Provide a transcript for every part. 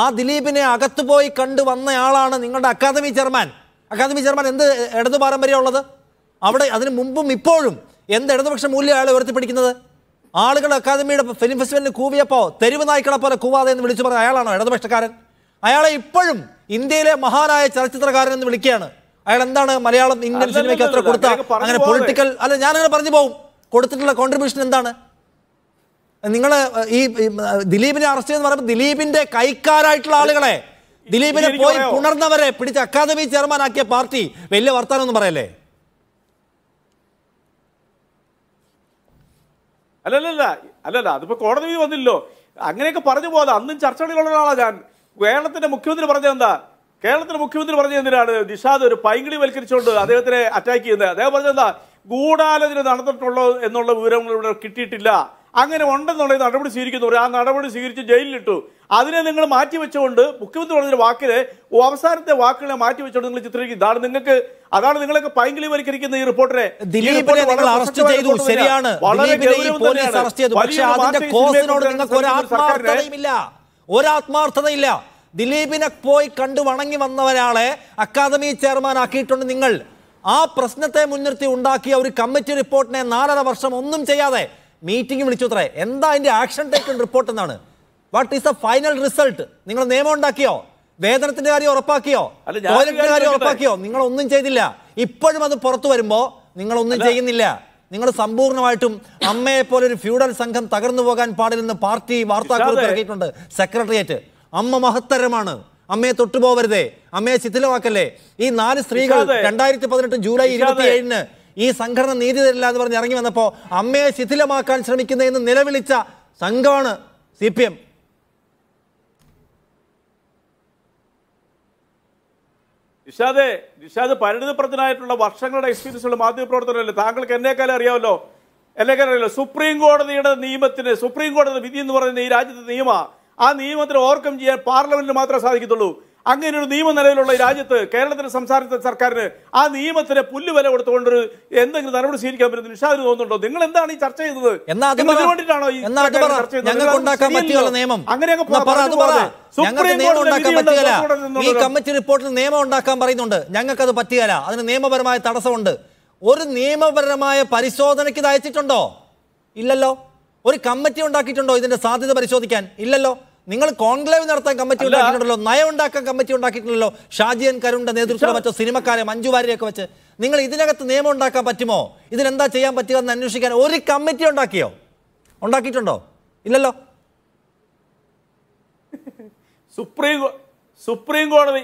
ആ ദിലീപിനെ അകത്തുപോയി കണ്ടു വന്നയാളാണ് നിങ്ങളുടെ അക്കാദമി ചെയർമാൻ അക്കാദമി ചെയർമാൻ എന്ത് ഇടതു പാരമ്പര്യമുള്ളത് അവിടെ അതിന് മുമ്പും ഇപ്പോഴും എന്ത് ഇടതുപക്ഷ മൂല്യം അയാളെ ഉയർത്തിപ്പിടിക്കുന്നത് ആളുകൾ അക്കാദമിയുടെ ഫിലിം ഫെസ്റ്റിവലിന് കൂവിയപ്പോൾ തെരുവ് നായ്ക്കളെ പോലെ കൂവാതെ എന്ന് വിളിച്ചു പറഞ്ഞ അയാളാണോ ഇടതുപക്ഷക്കാരൻ അയാളെ ഇപ്പോഴും ഇന്ത്യയിലെ മഹാനായ ചലച്ചിത്രകാരൻ എന്ന് വിളിക്കുകയാണ് അയാൾ എന്താണ് മലയാളം ഇന്ത്യൻ സിനിമയ്ക്ക് അത്ര കൊടുത്ത അങ്ങനെ പൊളിറ്റിക്കൽ അല്ല ഞാനങ്ങനെ പറഞ്ഞു പോകും കൊടുത്തിട്ടുള്ള കോൺട്രിബ്യൂഷൻ എന്താണ് നിങ്ങൾ ഈ ദിലീപിനെ അറസ്റ്റ് എന്ന് പറയുമ്പോൾ ദിലീപിന്റെ കൈക്കാരായിട്ടുള്ള ആളുകളെ ദിലീപിനെ പോയി പുണർന്നവരെ പിടിച്ച് അക്കാദമി ചെയർമാൻ ആക്കിയ പാർട്ടി വലിയ വർത്താനം ഒന്നും പറയല്ലേ അല്ലല്ല അല്ലല്ല അതിപ്പോ കോടതി വന്നില്ലല്ലോ അങ്ങനെയൊക്കെ പറഞ്ഞു പോകാതെ അന്നും ചർച്ചകളിലുള്ള ആളാ ഞാൻ കേരളത്തിന്റെ മുഖ്യമന്ത്രി പറഞ്ഞത് എന്താ കേരളത്തിന്റെ മുഖ്യമന്ത്രി പറഞ്ഞത് എന്തിനാണ് നിഷാദ് ഒരു പൈങ്കിളി വൽക്കരിച്ചുകൊണ്ട് അദ്ദേഹത്തിനെ അറ്റാക്ക് ചെയ്യുന്നത് അദ്ദേഹം പറഞ്ഞെന്താ എന്താ ഗൂഢാലോചന നടന്നിട്ടുള്ളൂ എന്നുള്ള വിവരങ്ങൾ ഇവിടെ കിട്ടിയിട്ടില്ല അങ്ങനെ ഉണ്ടെന്നുള്ള നടപടി സ്വീകരിക്കുന്നു ആ നടപടി സ്വീകരിച്ച് ജയിലിലിട്ടു അതിനെ നിങ്ങൾ മാറ്റിവെച്ചുകൊണ്ട് മുഖ്യമന്ത്രി പറഞ്ഞ വാക്കിനെ അവസാനത്തെ വാക്കുകളെ മാറ്റിവെച്ചുകൊണ്ട് നിങ്ങൾ ചിത്രീകരിക്കും ഇതാണ് നിങ്ങൾക്ക് അതാണ് നിങ്ങളൊക്കെ പൈങ്കിളി വരിക്കുന്ന ഈ റിപ്പോർട്ടറെ അറസ്റ്റ് ശരിയാണ് ഒരാത്മാർത്ഥതയില്ല ദിലീപിനെ പോയി കണ്ടു വണങ്ങി വന്നവരാളെ അക്കാദമി ചെയർമാൻ ആക്കിയിട്ടുണ്ട് നിങ്ങൾ ആ പ്രശ്നത്തെ മുൻനിർത്തി ഉണ്ടാക്കിയ ഒരു കമ്മിറ്റി റിപ്പോർട്ടിനെ നാലര വർഷം ഒന്നും ചെയ്യാതെ മീറ്റിംഗ് വിളിച്ചു എന്താ അതിൻ്റെ ആക്ഷൻ ടേക്കൺ റിപ്പോർട്ട് എന്നാണ് what is the final result നിങ്ങൾ നിയമം ഉണ്ടാക്കിയോ വേതനത്തിന്റെ കാര്യം ഉറപ്പാക്കിയോ ടോയ്ലറ്റിന്റെ കാര്യം ഉറപ്പാക്കിയോ നിങ്ങൾ ഒന്നും ചെയ്തില്ല ഇപ്പോഴും അത് പുറത്തു വരുമ്പോ നിങ്ങൾ ഒന്നും ചെയ്യുന്നില്ല നിങ്ങൾ സമ്പൂർണ്ണമായിട്ടും അമ്മയെ പോലെ ഒരു ഫ്യൂഡൽ സംഘം തകർന്നു പോകാൻ പാടില്ലെന്ന് പാർട്ടി വാർത്താക്കുറിപ്പ് ഇറക്കിയിട്ടുണ്ട് സെക്രട്ടേറിയറ്റ് അമ്മ മഹത്തരമാണ് അമ്മയെ തൊട്ടുപോവരുതേ അമ്മയെ ശിഥിലമാക്കല്ലേ ഈ നാല് സ്ത്രീകൾ രണ്ടായിരത്തി പതിനെട്ട് ജൂലൈ ഇരുപത്തി ഏഴിന് ഈ സംഘടന നീതി തരില്ല എന്ന് പറഞ്ഞ് ഇറങ്ങി വന്നപ്പോൾ അമ്മയെ ശിഥിലമാക്കാൻ എന്ന് നിലവിളിച്ച സംഘമാണ് സി പി എം നിഷാദെ നിഷാദ് പരിണിതപ്രദനായിട്ടുള്ള വർഷങ്ങളുടെ എക്സ്പീരിയൻസ് ഉള്ള മാധ്യമപ്രവർത്തനമല്ലേ താങ്കൾക്ക് എന്നേക്കാലം അറിയാമല്ലോ എന്നേക്കാലം അറിയാമല്ലോ സുപ്രീം കോടതിയുടെ നിയമത്തിന് സുപ്രീം കോടതിയുടെ വിധി എന്ന് പറയുന്ന ഈ രാജ്യത്തെ നിയമ ആ നിയമത്തിന് ഓവർകം ചെയ്യാൻ പാർലമെന്റിന് മാത്രമേ സാധിക്കത്തുള്ളൂ അങ്ങനെ ഒരു നിയമ ഈ രാജ്യത്ത് കേരളത്തിന്റെ സംസാരിച്ച സർക്കാരിന് ആ നിയമത്തിന് പുല്ല് വില കൊടുത്തുകൊണ്ട് എന്തെങ്കിലും നടപടി സ്വീകരിക്കാൻ പറ്റുന്ന നിഷാദിന് തോന്നുന്നുണ്ടോ നിങ്ങൾ എന്താണ് ഈ ചർച്ച ചെയ്തത് അങ്ങനെ കോടതി ഈ കമ്മിറ്റി റിപ്പോർട്ടിൽ നിയമം ഉണ്ടാക്കാൻ പറയുന്നുണ്ട് ഞങ്ങൾക്ക് അത് പറ്റിയല്ല അതിന് നിയമപരമായ തടസ്സമുണ്ട് ഒരു നിയമപരമായ പരിശോധനയ്ക്ക് ഇത് അയച്ചിട്ടുണ്ടോ ഇല്ലല്ലോ ഒരു കമ്മിറ്റി ഉണ്ടാക്കിയിട്ടുണ്ടോ ഇതിന്റെ സാധ്യത പരിശോധിക്കാൻ ഇല്ലല്ലോ നിങ്ങൾ കോൺക്ലേവ് നടത്താൻ കമ്മിറ്റി ഉണ്ടാക്കിയിട്ടുണ്ടല്ലോ നയം ഉണ്ടാക്കാൻ കമ്മിറ്റി ഉണ്ടാക്കിയിട്ടുണ്ടല്ലോ ഷാജിയൻ കരുണിന്റെ നേതൃത്വത്തിലോ വെച്ച സിനിമക്കാരെ മഞ്ജുവാരിയൊക്കെ വെച്ച് നിങ്ങൾ ഇതിനകത്ത് നിയമം ഉണ്ടാക്കാൻ പറ്റുമോ ഇതിനെന്താ ചെയ്യാൻ പറ്റുക എന്ന് അന്വേഷിക്കാൻ ഒരു കമ്മിറ്റി ഉണ്ടാക്കിയോ ഉണ്ടാക്കിയിട്ടുണ്ടോ ഇല്ലല്ലോ സുപ്രീം സുപ്രീം കോടതി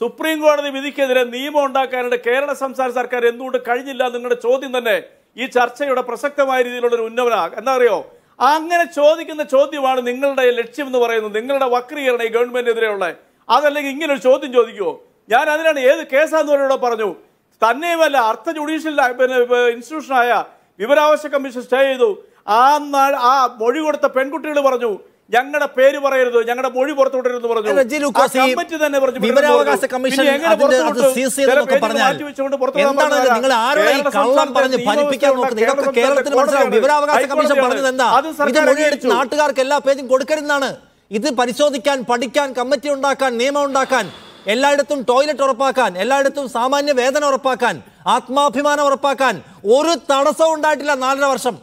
സുപ്രീം കോടതി വിധിക്കെതിരെ നിയമം ഉണ്ടാക്കാനായിട്ട് കേരള സംസ്ഥാന സർക്കാർ എന്തുകൊണ്ട് കഴിഞ്ഞില്ല നിങ്ങളുടെ ചോദ്യം തന്നെ ഈ ചർച്ചയുടെ പ്രസക്തമായ രീതിയിലുള്ള ഒരു ഉന്നമന എന്താ പറയുക അങ്ങനെ ചോദിക്കുന്ന ചോദ്യമാണ് നിങ്ങളുടെ ലക്ഷ്യം എന്ന് പറയുന്നത് നിങ്ങളുടെ വക്രീകരണം ഈ ഗവൺമെന്റിനെതിരെയുള്ള അതല്ലെങ്കിൽ ഇങ്ങനെ ഒരു ചോദ്യം ചോദിക്കുമോ ഞാൻ അതിനാണ് ഏത് കേസാന്ന് പറയുന്നത് പറഞ്ഞു തന്നെയുമല്ല അർത്ഥ ജുഡീഷ്യൽ പിന്നെ ഇൻസ്റ്റിറ്റ്യൂഷനായ വിവരാവകാശ കമ്മീഷൻ സ്റ്റേ ചെയ്തു ആ ആ മൊഴി കൊടുത്ത പെൺകുട്ടികൾ പറഞ്ഞു ഞങ്ങളുടെ പേര് പറയരുത് ഞങ്ങളുടെ മൊഴി പുറത്തുവിടരുത് പറഞ്ഞു തന്നെ പറഞ്ഞു വിവരാവകാശ കമ്മീഷൻ നിങ്ങൾ കള്ളം നോക്കുന്നത് വിവരാവകാശ കമ്മീഷൻ എന്താ നാട്ടുകാർക്ക് എല്ലാ പേജും കൊടുക്കരുതെന്നാണ് ഇത് പരിശോധിക്കാൻ പഠിക്കാൻ കമ്മിറ്റി ഉണ്ടാക്കാൻ നിയമം ഉണ്ടാക്കാൻ എല്ലായിടത്തും ടോയ്ലറ്റ് ഉറപ്പാക്കാൻ എല്ലായിടത്തും സാമാന്യ വേദന ഉറപ്പാക്കാൻ ആത്മാഭിമാനം ഉറപ്പാക്കാൻ ഒരു തടസ്സവും ഉണ്ടായിട്ടില്ല നാലര വർഷം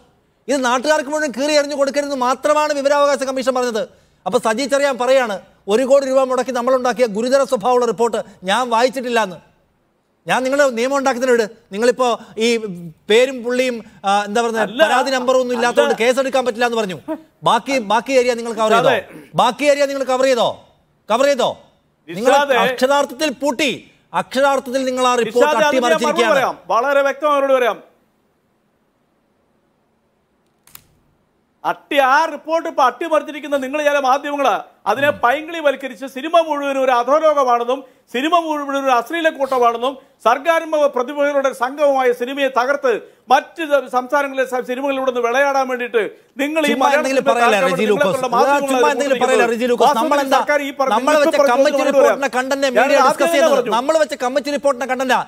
ഇത് നാട്ടുകാർക്ക് മുഴുവൻ കീറി എറിഞ്ഞു കൊടുക്കരുത് മാത്രമാണ് വിവരാവകാശ കമ്മീഷൻ പറഞ്ഞത് അപ്പോൾ സജി ചെറിയാൻ പറയാണ് ഒരു കോടി രൂപ മുടക്കി നമ്മളുണ്ടാക്കിയ ഗുരുതര സ്വഭാവമുള്ള റിപ്പോർട്ട് ഞാൻ വായിച്ചിട്ടില്ല എന്ന് ഞാൻ നിങ്ങളുടെ നിയമം ഉണ്ടാക്കുന്നതിനോട് നിങ്ങളിപ്പോ ഈ പേരും പുള്ളിയും എന്താ പറയുക പരാതി നമ്പറും ഒന്നും ഇല്ലാത്തതുകൊണ്ട് കേസെടുക്കാൻ പറ്റില്ല എന്ന് പറഞ്ഞു ബാക്കി ബാക്കി ഏരിയ നിങ്ങൾ കവർ ചെയ്തോ ബാക്കി ഏരിയ നിങ്ങൾ കവർ ചെയ്തോ കവർ ചെയ്തോ നിങ്ങൾ അക്ഷരാർത്ഥത്തിൽ പൂട്ടി അക്ഷരാർത്ഥത്തിൽ നിങ്ങൾ ആ റിപ്പോർട്ട് വളരെ വ്യക്തമായി പറയാം അട്ടി ആ റിപ്പോർട്ട് ഇപ്പൊ അട്ടിമറിച്ചിരിക്കുന്ന നിങ്ങൾ ചില മാധ്യമങ്ങൾ അതിനെ പൈങ്കിളി വൽക്കരിച്ച് സിനിമ മുഴുവൻ ഒരു അധോലോകമാണെന്നും സിനിമ മുഴുവൻ ഒരു അശ്ലീല കൂട്ടമാണെന്നും സർഗാത്മക പ്രതിഭകളുടെ സംഘവുമായ സിനിമയെ തകർത്ത് മറ്റ് സംസ്ഥാനങ്ങളിലെ സിനിമകളിലൂടെ വിളയാടാൻ വേണ്ടിയിട്ട് നിങ്ങൾ ഈ നമ്മൾ ഈ കമ്മിറ്റി നമ്മൾ വെച്ച കമ്മിറ്റി റിപ്പോർട്ടിനെ കണ്ടല്ല